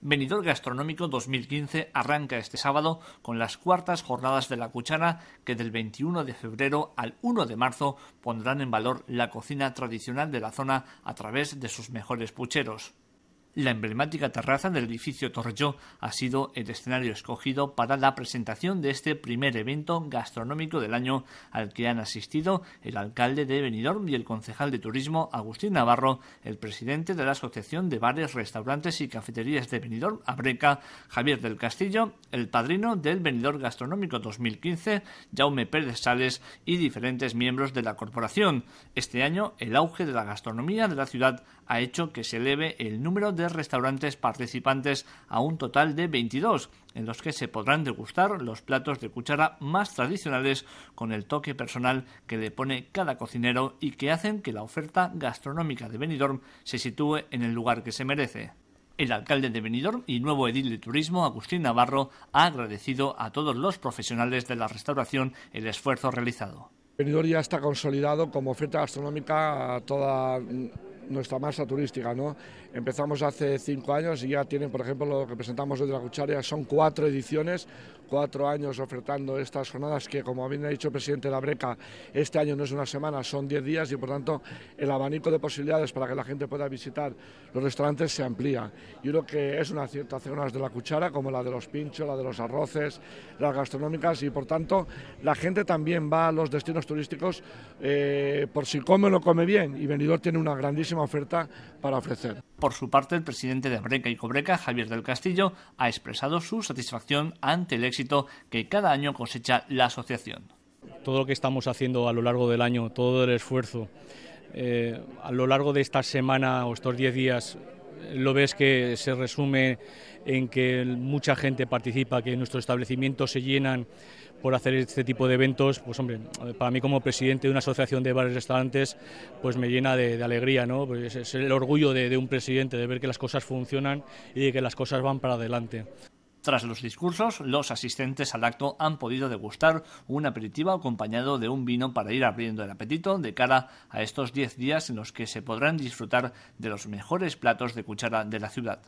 Venidor Gastronómico 2015 arranca este sábado con las cuartas jornadas de la cuchara que del 21 de febrero al 1 de marzo pondrán en valor la cocina tradicional de la zona a través de sus mejores pucheros. La emblemática terraza del edificio Torrelló ha sido el escenario escogido para la presentación de este primer evento gastronómico del año al que han asistido el alcalde de Benidorm y el concejal de turismo Agustín Navarro, el presidente de la Asociación de Bares, Restaurantes y Cafeterías de Benidorm, Abreca, Javier del Castillo, el padrino del Benidorm Gastronómico 2015, Jaume Pérez Sales y diferentes miembros de la corporación. Este año el auge de la gastronomía de la ciudad ha hecho que se eleve el número de restaurantes participantes a un total de 22, en los que se podrán degustar los platos de cuchara más tradicionales con el toque personal que le pone cada cocinero y que hacen que la oferta gastronómica de Benidorm se sitúe en el lugar que se merece. El alcalde de Benidorm y nuevo edil de turismo, Agustín Navarro, ha agradecido a todos los profesionales de la restauración el esfuerzo realizado. Benidorm ya está consolidado como oferta gastronómica a toda nuestra masa turística. ¿no? Empezamos hace cinco años y ya tienen, por ejemplo, lo que presentamos hoy de la cuchara... son cuatro ediciones, cuatro años ofertando estas jornadas que, como bien ha dicho el presidente de la Breca, este año no es una semana, son diez días y, por tanto, el abanico de posibilidades para que la gente pueda visitar los restaurantes se amplía. Yo creo que es una cierta zona de la cuchara, como la de los pinchos, la de los arroces, las gastronómicas y, por tanto, la gente también va a los destinos turísticos eh, por si come o no come bien y Benidorm tiene una grandísima oferta para ofrecer. Por su parte, el presidente de Breca y Cobreca, Javier del Castillo, ha expresado su satisfacción ante el éxito que cada año cosecha la asociación. Todo lo que estamos haciendo a lo largo del año, todo el esfuerzo, eh, a lo largo de esta semana o estos 10 días, lo ves que se resume en que mucha gente participa, que nuestros establecimientos se llenan, por hacer este tipo de eventos, pues hombre, para mí como presidente de una asociación de bares y restaurantes, pues me llena de, alegría, ¿no? Pues es el orgullo de, un presidente, de ver que las cosas funcionan y de que las cosas van para adelante. Tras los discursos, los asistentes al acto han podido degustar un aperitivo acompañado de un vino para ir abriendo el apetito de cara a estos 10 días en los que se podrán disfrutar de los mejores platos de cuchara de la ciudad.